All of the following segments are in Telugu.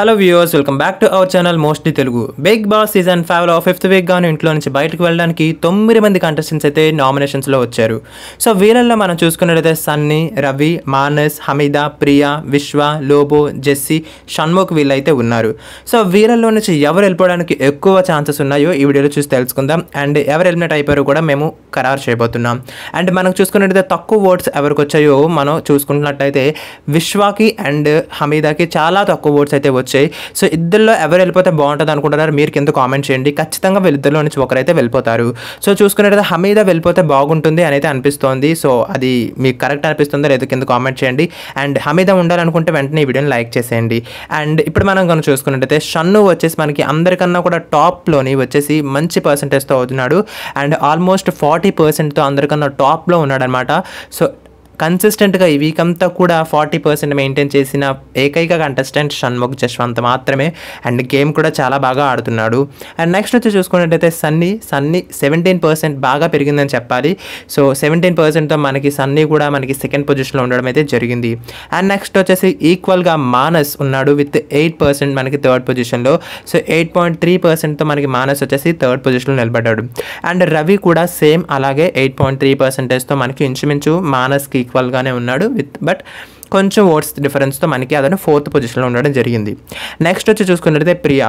hello viewers welcome back to our channel mostly Telugu Big Boss season ఫైవ్లో ఫిఫ్త్ వీక్ గాను ఇంట్లో నుంచి బయటకు వెళ్ళడానికి తొమ్మిది మంది కంటెస్టెంట్స్ అయితే నామినేషన్స్లో వచ్చారు సో వీళ్ళల్లో మనం చూసుకున్నట్లయితే సన్నీ రవి మానస్ హమీదా ప్రియా విశ్వ లోబో జెస్సీ షణ్ముఖ్ వీళ్ళైతే ఉన్నారు సో వీళ్ళల్లో నుంచి ఎవరు వెళ్ళిపోవడానికి ఎక్కువ ఛాన్సెస్ ఉన్నాయో ఈ వీడియోలో చూసి తెలుసుకుందాం అండ్ ఎవరు ఎలిమినేట్ అయిపోయారో కూడా మేము ఖరారు చేయబోతున్నాం అండ్ మనం చూసుకున్నట్లయితే తక్కువ ఓట్స్ ఎవరికి వచ్చాయో మనం చూసుకున్నట్టయితే విశ్వాకి అండ్ హమీదాకి చాలా తక్కువ ఓట్స్ అయితే వచ్చాయి వచ్చాయి సో ఇద్దరులో ఎవరు వెళ్ళిపోతే బాగుంటుంది అనుకుంటున్నారు మీరు కింద కామెంట్ చేయండి ఖచ్చితంగా వీళ్ళిద్దరిలో నుంచి ఒకరైతే వెళ్ళిపోతారు సో చూసుకున్నట్లయితే హమీద వెళ్ళిపోతే బాగుంటుంది అని అయితే అనిపిస్తోంది సో అది మీకు కరెక్ట్ అనిపిస్తుందో లేదో కింద కామెంట్ చేయండి అండ్ హమీద ఉండాలనుకుంటే వెంటనే ఈ వీడియోని లైక్ చేసేయండి అండ్ ఇప్పుడు మనం కనుక చూసుకున్నట్టయితే షన్ను వచ్చేసి మనకి అందరికన్నా కూడా టాప్లోని వచ్చేసి మంచి పర్సంటేజ్తో అవుతున్నాడు అండ్ ఆల్మోస్ట్ ఫార్టీ పర్సెంట్తో అందరికన్నా టాప్లో ఉన్నాడనమాట సో కన్సిస్టెంట్గా ఈ వీక్ అంతా కూడా ఫార్టీ పర్సెంట్ మెయింటైన్ చేసిన ఏకైక కంటెస్టెంట్ షణ్ముఖ్ జశ్వంత్ మాత్రమే అండ్ గేమ్ కూడా చాలా బాగా ఆడుతున్నాడు అండ్ నెక్స్ట్ వచ్చి చూసుకున్నట్టయితే సన్నీ సన్నీ సెవెంటీన్ పర్సెంట్ బాగా పెరిగిందని చెప్పాలి సో సెవెంటీన్ పర్సెంట్తో మనకి సన్నీ కూడా మనకి సెకండ్ పొజిషన్లో ఉండడం అయితే జరిగింది అండ్ నెక్స్ట్ వచ్చేసి ఈక్వల్గా మానస్ ఉన్నాడు విత్ ఎయిట్ పర్సెంట్ మనకి థర్డ్ పొజిషన్లో సో ఎయిట్ పాయింట్ త్రీ పర్సెంట్తో మనకి మానస్ వచ్చేసి థర్డ్ పొజిషన్లో నిలబడ్డాడు అండ్ రవి కూడా సేమ్ అలాగే ఎయిట్ పాయింట్ త్రీ పర్సెంటేజ్తో మనకి ఇంచుమించు మానస్కి ఈక్వల్గానే ఉన్నాడు విత్ బట్ కొంచెం ఓట్స్ డిఫరెన్స్తో మనకి అతను ఫోర్త్ పొజిషన్లో ఉండడం జరిగింది నెక్స్ట్ వచ్చి చూసుకున్నట్లయితే ప్రియా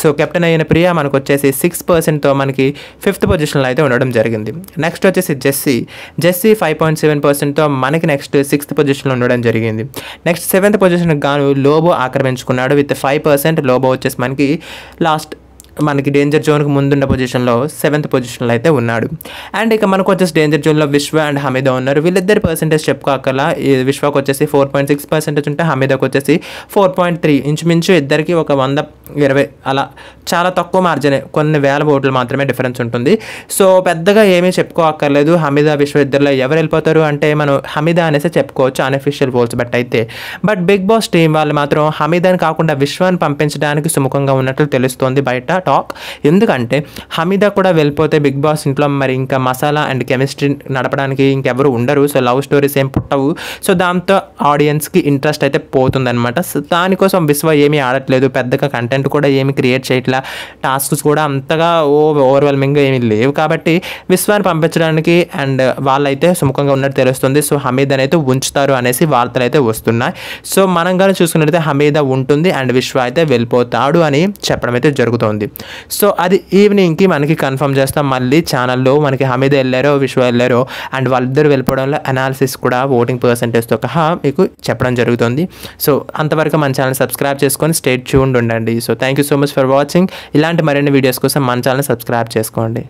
సో కెప్టెన్ అయిన ప్రియా మనకు వచ్చేసి సిక్స్ పర్సెంట్తో మనకి ఫిఫ్త్ పొజిషన్లో అయితే ఉండడం జరిగింది నెక్స్ట్ వచ్చేసి Jessie Jessie five point seven పర్సెంట్తో మనకి నెక్స్ట్ సిక్స్త్ పొజిషన్లో ఉండడం జరిగింది నెక్స్ట్ సెవెంత్ పొజిషన్కి గాను లోబో ఆక్రమించుకున్నాడు విత్ ఫైవ్ పర్సెంట్ లోబో వచ్చేసి మనకి లాస్ట్ మనకి డేంజర్ జోన్కి ముందున్న పొజిషన్లో సెవెంత్ పొజిషన్లో అయితే ఉన్నాడు అండ్ ఇక మనకు వచ్చేసి డేంజర్ జోన్లో విశ్వ అండ్ హమీదా ఉన్నారు వీళ్ళిద్దరు పర్సెంటేజ్ చెప్పుకోకల విశ్వకు వచ్చేసి ఫోర్ పాయింట్ సిక్స్ పర్సెంటేజ్ ఉంటే హమీదాకు వచ్చేసి ఫోర్ పాయింట్ త్రీ ఇంచుమించు ఇద్దరికి ఒక వంద ఇరవై అలా చాలా తక్కువ మార్జినే కొన్ని వేల ఓట్లు మాత్రమే డిఫరెన్స్ ఉంటుంది సో పెద్దగా ఏమీ అక్కర్లేదు హమీదా విశ్వ ఇద్దరులో ఎవరు వెళ్ళిపోతారు అంటే మనం హమీదా అనేసి చెప్పుకోవచ్చు అన్అఫీషియల్ పోల్స్ బట్ అయితే బట్ బిగ్ బాస్ టీం వాళ్ళు మాత్రం హమీదాని కాకుండా విశ్వాన్ని పంపించడానికి సుముఖంగా ఉన్నట్లు తెలుస్తోంది బయట టాక్ ఎందుకంటే హమీద కూడా వెళ్ళిపోతే బిగ్ బాస్ ఇంట్లో మరి ఇంకా మసాలా అండ్ కెమిస్ట్రీ నడపడానికి ఇంకెవరు ఉండరు సో లవ్ స్టోరీస్ ఏం పుట్టవు సో దాంతో ఆడియన్స్కి ఇంట్రెస్ట్ అయితే పోతుందనమాట సో దానికోసం విశ్వ ఏమీ ఆడట్లేదు పెద్దగా కంటెంట్ కూడా ఏమి క్రియేట్ చేయట్లా టాస్క్స్ కూడా అంతగా ఓ ఓవర్వెల్మింగ్గా ఏమీ లేవు కాబట్టి విశ్వాన్ని పంపించడానికి అండ్ వాళ్ళైతే సుముఖంగా ఉన్నట్టు తెలుస్తుంది సో హమీద్ అయితే ఉంచుతారు అనేసి వార్తలు అయితే వస్తున్నాయి సో మనం కానీ చూసుకున్నట్లయితే హమీద ఉంటుంది అండ్ విశ్వ అయితే వెళ్ళిపోతాడు అని చెప్పడం అయితే జరుగుతుంది సో అది ఈవినింగ్కి మనకి కన్ఫర్మ్ చేస్తాం మళ్ళీ ఛానల్లో మనకి హమీద్ వెళ్ళారో విశ్వ వెళ్ళారో అండ్ వాళ్ళిద్దరు వెళ్ళిపోవడంలో అనాలిసిస్ కూడా ఓటింగ్ పర్సంటేజ్తో కహా మీకు చెప్పడం జరుగుతుంది సో అంతవరకు మన ఛానల్ సబ్స్క్రైబ్ చేసుకొని స్టేట్ చూడండి ఉండండి so thank you so much for watching ఇలాంటి మరిన్ని వీడియోస్ కోసం మన ఛానల్ సబ్స్క్రైబ్ చేసుకోండి